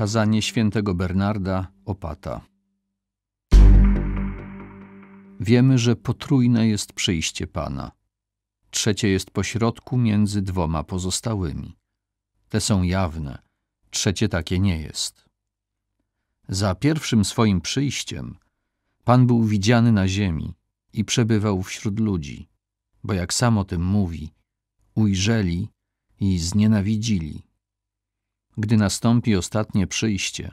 Kazanie świętego Bernarda Opata. Wiemy, że potrójne jest przyjście Pana. Trzecie jest pośrodku między dwoma pozostałymi. Te są jawne, trzecie takie nie jest. Za pierwszym swoim przyjściem Pan był widziany na ziemi i przebywał wśród ludzi, bo jak sam o tym mówi, ujrzeli i znienawidzili gdy nastąpi ostatnie przyjście.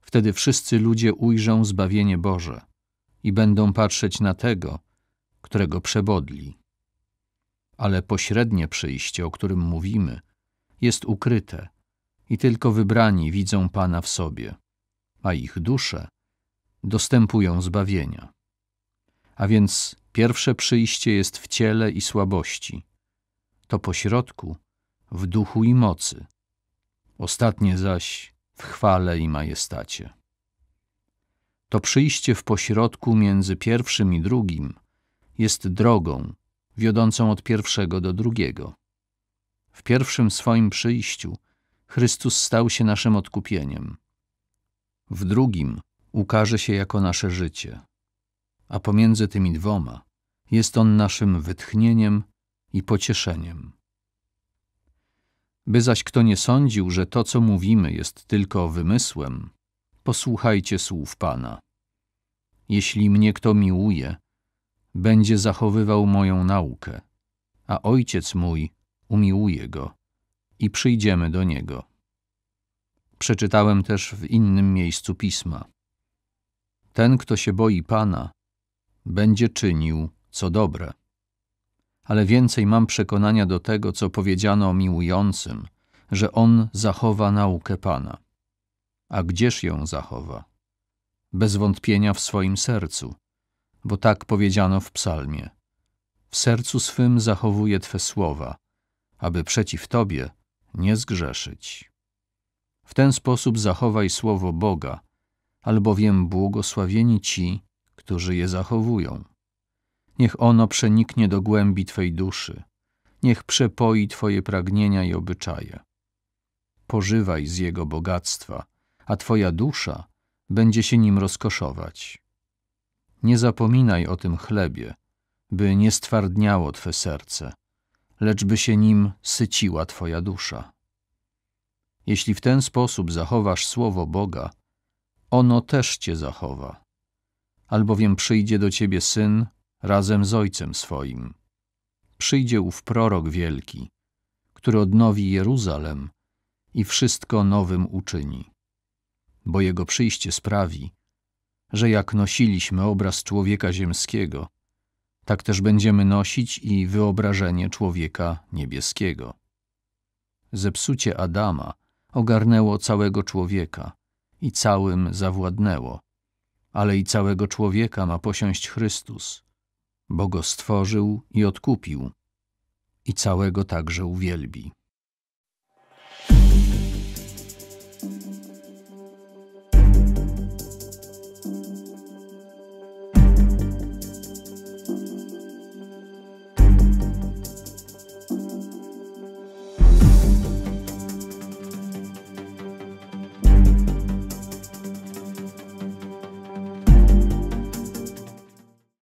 Wtedy wszyscy ludzie ujrzą zbawienie Boże i będą patrzeć na tego, którego przebodli. Ale pośrednie przyjście, o którym mówimy, jest ukryte i tylko wybrani widzą Pana w sobie, a ich dusze dostępują zbawienia. A więc pierwsze przyjście jest w ciele i słabości, to pośrodku w duchu i mocy, ostatnie zaś w chwale i majestacie. To przyjście w pośrodku między pierwszym i drugim jest drogą wiodącą od pierwszego do drugiego. W pierwszym swoim przyjściu Chrystus stał się naszym odkupieniem. W drugim ukaże się jako nasze życie, a pomiędzy tymi dwoma jest On naszym wytchnieniem i pocieszeniem. By zaś kto nie sądził, że to, co mówimy, jest tylko wymysłem, posłuchajcie słów Pana. Jeśli mnie kto miłuje, będzie zachowywał moją naukę, a Ojciec mój umiłuje go i przyjdziemy do niego. Przeczytałem też w innym miejscu pisma. Ten, kto się boi Pana, będzie czynił co dobre ale więcej mam przekonania do tego, co powiedziano o miłującym, że on zachowa naukę Pana. A gdzież ją zachowa? Bez wątpienia w swoim sercu, bo tak powiedziano w psalmie. W sercu swym zachowuje Twe słowa, aby przeciw Tobie nie zgrzeszyć. W ten sposób zachowaj słowo Boga, albowiem błogosławieni ci, którzy je zachowują. Niech ono przeniknie do głębi Twej duszy. Niech przepoi Twoje pragnienia i obyczaje. Pożywaj z jego bogactwa, a Twoja dusza będzie się nim rozkoszować. Nie zapominaj o tym chlebie, by nie stwardniało Twe serce, lecz by się nim syciła Twoja dusza. Jeśli w ten sposób zachowasz słowo Boga, ono też Cię zachowa. Albowiem przyjdzie do Ciebie Syn, razem z ojcem swoim. Przyjdzie ów prorok wielki, który odnowi Jeruzalem i wszystko nowym uczyni. Bo jego przyjście sprawi, że jak nosiliśmy obraz człowieka ziemskiego, tak też będziemy nosić i wyobrażenie człowieka niebieskiego. Zepsucie Adama ogarnęło całego człowieka i całym zawładnęło, ale i całego człowieka ma posiąść Chrystus, bo go stworzył i odkupił i całego także uwielbi.